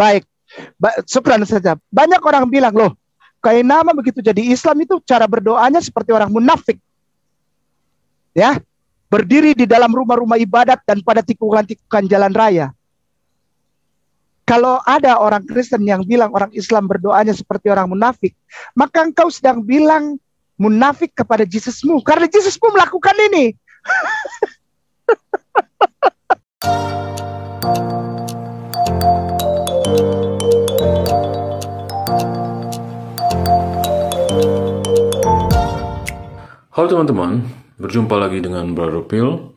baik. Ba Sebenarnya saja. Banyak orang bilang, loh, kayak nama begitu jadi Islam itu cara berdoanya seperti orang munafik. Ya, berdiri di dalam rumah-rumah ibadat dan pada tikungan-tikungan jalan raya. Kalau ada orang Kristen yang bilang orang Islam berdoanya seperti orang munafik, maka engkau sedang bilang munafik kepada Yesusmu, karena Yesusmu melakukan ini. Halo teman-teman, berjumpa lagi dengan Brother Pil.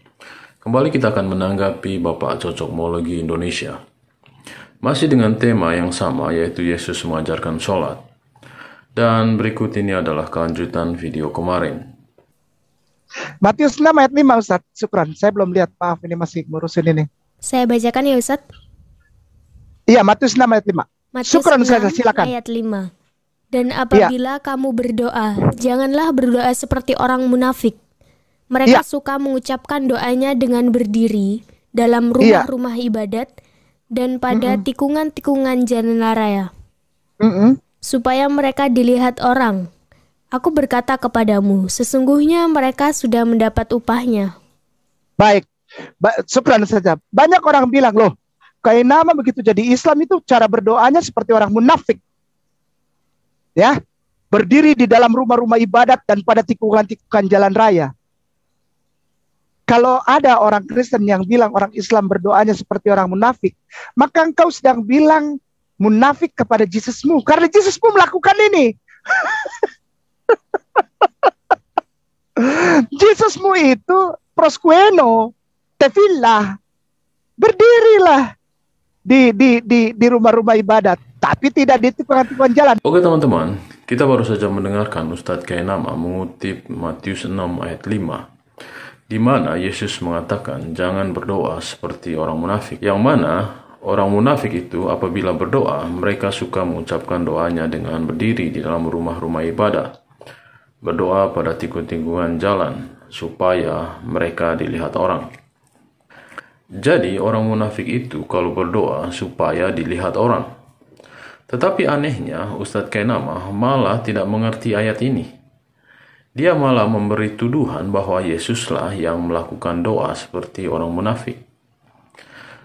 Kembali kita akan menanggapi Bapak Cocok Cocokmologi Indonesia. Masih dengan tema yang sama yaitu Yesus mengajarkan sholat. Dan berikut ini adalah kelanjutan video kemarin. Matius 6 ayat 5 Ustaz, syukran. Saya belum lihat, maaf ini masih ngurusin ini. Saya bacakan ya Ustaz. Iya, Matius 6 ayat 5. Matius syukran Ustaz, silakan. Ayat 5. Dan iya. apabila ya. kamu berdoa, janganlah berdoa seperti orang munafik. Mereka ya. suka mengucapkan doanya dengan berdiri dalam iya. rumah-rumah ya. ibadat dan pada mm-hmm. tikungan-tikungan jalan raya, mm-hmm. supaya mereka dilihat orang. Aku berkata kepadamu, sesungguhnya mereka sudah mendapat upahnya. Baik, ba- sebenarnya saja. Banyak orang bilang loh, kayak nama begitu jadi Islam itu cara berdoanya seperti orang munafik ya berdiri di dalam rumah-rumah ibadat dan pada tikungan-tikungan jalan raya. Kalau ada orang Kristen yang bilang orang Islam berdoanya seperti orang munafik, maka engkau sedang bilang munafik kepada Yesusmu, karena Yesusmu melakukan ini. Yesusmu itu proskueno, tefilah, berdirilah di di di di rumah-rumah ibadat, tapi tidak di tikungan-tikungan jalan. Oke teman-teman, kita baru saja mendengarkan Ustadz Kainama mengutip Matius 6 ayat 5, di mana Yesus mengatakan jangan berdoa seperti orang munafik, yang mana Orang munafik itu apabila berdoa, mereka suka mengucapkan doanya dengan berdiri di dalam rumah-rumah ibadah. Berdoa pada tikung-tikungan jalan, supaya mereka dilihat orang. Jadi orang munafik itu kalau berdoa supaya dilihat orang. Tetapi anehnya Ustadz Kainama malah tidak mengerti ayat ini. Dia malah memberi tuduhan bahwa Yesuslah yang melakukan doa seperti orang munafik.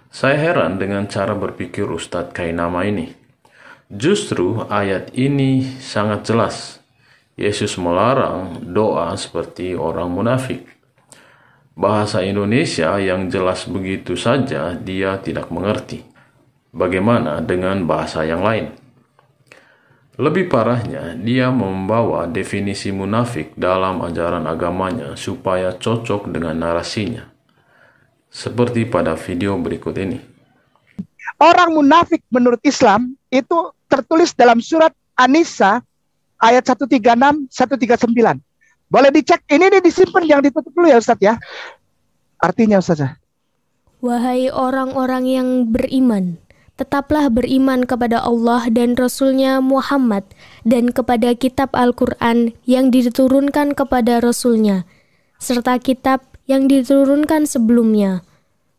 Saya heran dengan cara berpikir Ustadz Kainama ini. Justru ayat ini sangat jelas. Yesus melarang doa seperti orang munafik bahasa Indonesia yang jelas begitu saja dia tidak mengerti. Bagaimana dengan bahasa yang lain? Lebih parahnya, dia membawa definisi munafik dalam ajaran agamanya supaya cocok dengan narasinya. Seperti pada video berikut ini. Orang munafik menurut Islam itu tertulis dalam surat An-Nisa ayat 136 139. Boleh dicek. Ini nih disimpan yang ditutup dulu ya Ustadz ya. Artinya Ustadz ya. Wahai orang-orang yang beriman, tetaplah beriman kepada Allah dan Rasulnya Muhammad dan kepada kitab Al-Quran yang diturunkan kepada Rasulnya, serta kitab yang diturunkan sebelumnya.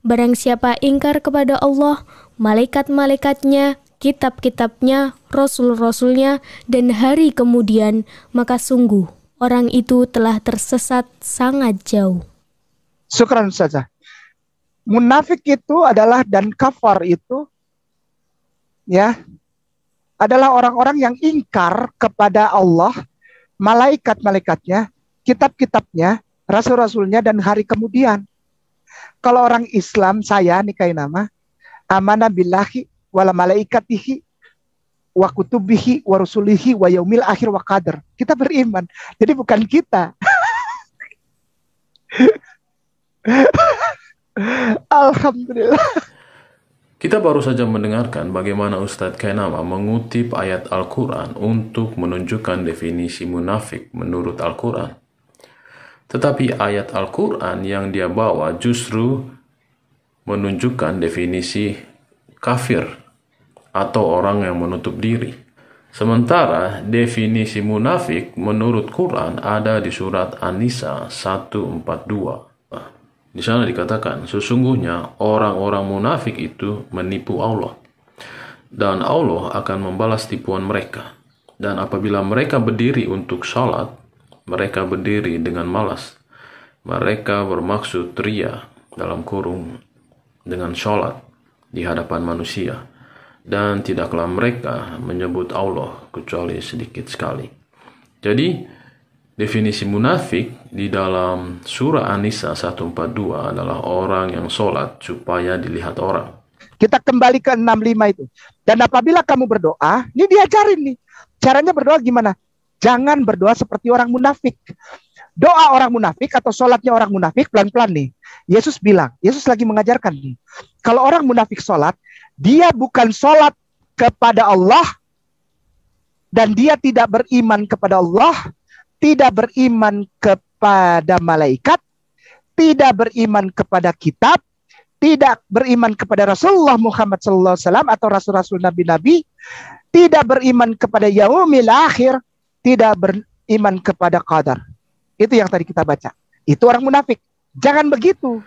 Barang siapa ingkar kepada Allah, malaikat-malaikatnya, kitab-kitabnya, rasul-rasulnya, dan hari kemudian, maka sungguh orang itu telah tersesat sangat jauh. Syukran saja. Munafik itu adalah dan kafar itu ya adalah orang-orang yang ingkar kepada Allah, malaikat-malaikatnya, kitab-kitabnya, rasul-rasulnya dan hari kemudian. Kalau orang Islam saya nikahi nama bilahi billahi wala malaikatihi wa kutubihi wa rusulihi wa yaumil akhir wa qadar. Kita beriman. Jadi bukan kita. Alhamdulillah. Kita baru saja mendengarkan bagaimana Ustadz Kainama mengutip ayat Al-Quran untuk menunjukkan definisi munafik menurut Al-Quran. Tetapi ayat Al-Quran yang dia bawa justru menunjukkan definisi kafir atau orang yang menutup diri. Sementara definisi munafik menurut Quran ada di surat An-Nisa 142. Nah, di sana dikatakan, sesungguhnya orang-orang munafik itu menipu Allah. Dan Allah akan membalas tipuan mereka. Dan apabila mereka berdiri untuk sholat, mereka berdiri dengan malas. Mereka bermaksud ria dalam kurung dengan sholat di hadapan manusia dan tidaklah mereka menyebut Allah kecuali sedikit sekali. Jadi definisi munafik di dalam surah An-Nisa 142 adalah orang yang sholat supaya dilihat orang. Kita kembali ke 65 itu. Dan apabila kamu berdoa, ini diajarin nih. Caranya berdoa gimana? Jangan berdoa seperti orang munafik. Doa orang munafik atau sholatnya orang munafik pelan-pelan nih. Yesus bilang, Yesus lagi mengajarkan nih. Kalau orang munafik sholat, dia bukan sholat kepada Allah dan dia tidak beriman kepada Allah, tidak beriman kepada malaikat, tidak beriman kepada kitab, tidak beriman kepada Rasulullah Muhammad SAW atau rasul-rasul nabi-nabi, tidak beriman kepada yaumil akhir, tidak beriman kepada qadar. Itu yang tadi kita baca. Itu orang munafik. Jangan begitu.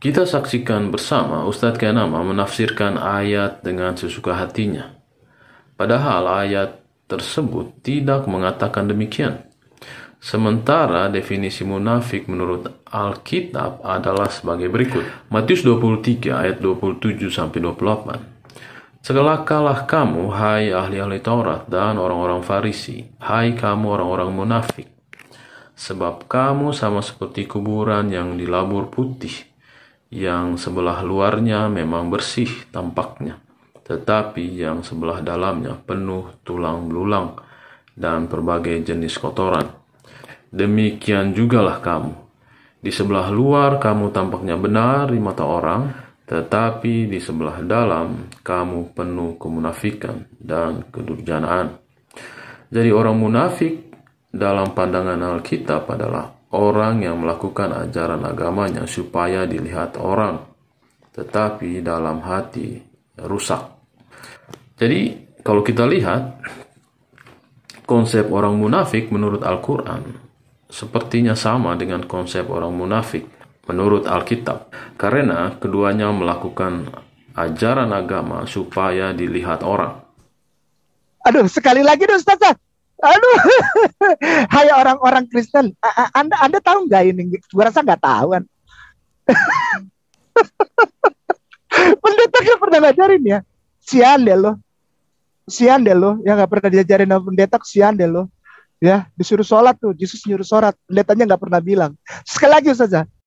Kita saksikan bersama Ustadz Kenama menafsirkan ayat dengan sesuka hatinya. Padahal ayat tersebut tidak mengatakan demikian. Sementara definisi munafik menurut Alkitab adalah sebagai berikut. Matius 23 ayat 27 sampai 28. Segelakalah kamu, hai ahli-ahli Taurat dan orang-orang Farisi, hai kamu orang-orang munafik. Sebab kamu sama seperti kuburan yang dilabur putih, yang sebelah luarnya memang bersih tampaknya, tetapi yang sebelah dalamnya penuh tulang belulang dan berbagai jenis kotoran. Demikian jugalah kamu. Di sebelah luar kamu tampaknya benar di mata orang, tetapi di sebelah dalam kamu penuh kemunafikan dan kedurjanaan. Jadi orang munafik dalam pandangan Alkitab adalah orang yang melakukan ajaran agamanya supaya dilihat orang, tetapi dalam hati rusak. Jadi, kalau kita lihat konsep orang munafik menurut Al-Qur'an sepertinya sama dengan konsep orang munafik menurut Alkitab karena keduanya melakukan ajaran agama supaya dilihat orang. Aduh, sekali lagi dong Ustaz. Aduh, hai orang-orang Kristen, Anda Anda tahu nggak ini? Gue rasa nggak tahu kan. Pendeta kan pernah ngajarin ya, sian deh lo, sian deh lo, yang nggak pernah diajarin sama pendeta, sian deh lo. Ya, disuruh sholat tuh, Yesus nyuruh sholat, pendetanya nggak pernah bilang. Sekali lagi saja,